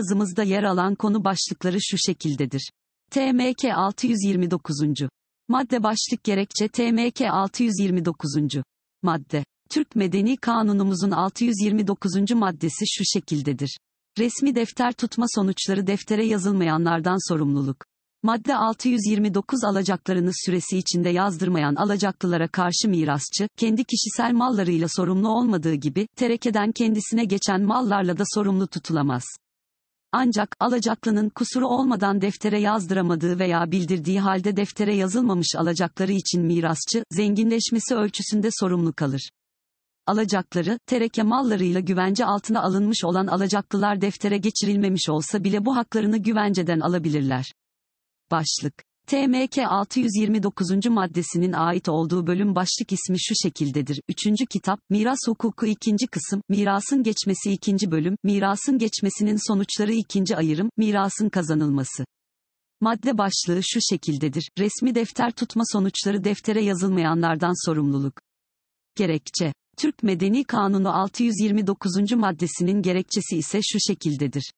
yazımızda yer alan konu başlıkları şu şekildedir. TMK 629. Madde başlık gerekçe TMK 629. Madde. Türk Medeni Kanunumuzun 629. maddesi şu şekildedir. Resmi defter tutma sonuçları deftere yazılmayanlardan sorumluluk. Madde 629 alacaklarını süresi içinde yazdırmayan alacaklılara karşı mirasçı, kendi kişisel mallarıyla sorumlu olmadığı gibi, terekeden kendisine geçen mallarla da sorumlu tutulamaz. Ancak alacaklının kusuru olmadan deftere yazdıramadığı veya bildirdiği halde deftere yazılmamış alacakları için mirasçı, zenginleşmesi ölçüsünde sorumlu kalır. Alacakları, tereke mallarıyla güvence altına alınmış olan alacaklılar deftere geçirilmemiş olsa bile bu haklarını güvenceden alabilirler. Başlık TMK 629. maddesinin ait olduğu bölüm başlık ismi şu şekildedir. 3. kitap, Miras hukuku 2. kısım, Mirasın geçmesi 2. bölüm, Mirasın geçmesinin sonuçları 2. ayırım, Mirasın kazanılması. Madde başlığı şu şekildedir. Resmi defter tutma sonuçları deftere yazılmayanlardan sorumluluk. Gerekçe. Türk Medeni Kanunu 629. maddesinin gerekçesi ise şu şekildedir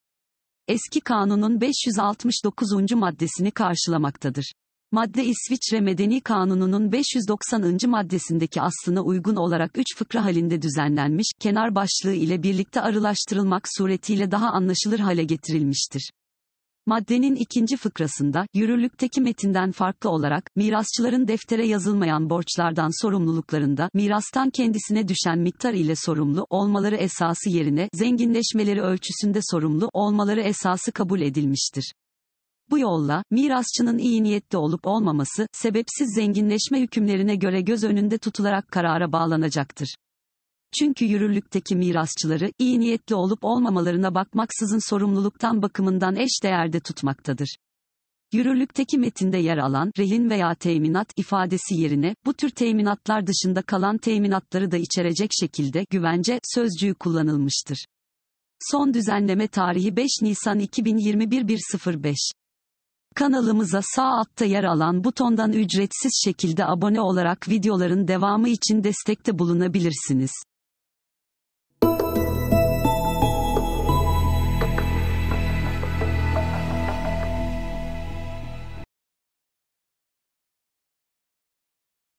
eski kanunun 569. maddesini karşılamaktadır. Madde İsviçre Medeni Kanunu'nun 590. maddesindeki aslına uygun olarak 3 fıkra halinde düzenlenmiş, kenar başlığı ile birlikte arılaştırılmak suretiyle daha anlaşılır hale getirilmiştir. Maddenin ikinci fıkrasında, yürürlükteki metinden farklı olarak, mirasçıların deftere yazılmayan borçlardan sorumluluklarında, mirastan kendisine düşen miktar ile sorumlu olmaları esası yerine, zenginleşmeleri ölçüsünde sorumlu olmaları esası kabul edilmiştir. Bu yolla, mirasçının iyi niyetli olup olmaması, sebepsiz zenginleşme hükümlerine göre göz önünde tutularak karara bağlanacaktır. Çünkü yürürlükteki mirasçıları, iyi niyetli olup olmamalarına bakmaksızın sorumluluktan bakımından eş değerde tutmaktadır. Yürürlükteki metinde yer alan rehin veya teminat ifadesi yerine bu tür teminatlar dışında kalan teminatları da içerecek şekilde güvence sözcüğü kullanılmıştır. Son düzenleme tarihi 5 Nisan 2021 1.05. Kanalımıza sağ altta yer alan butondan ücretsiz şekilde abone olarak videoların devamı için destekte bulunabilirsiniz.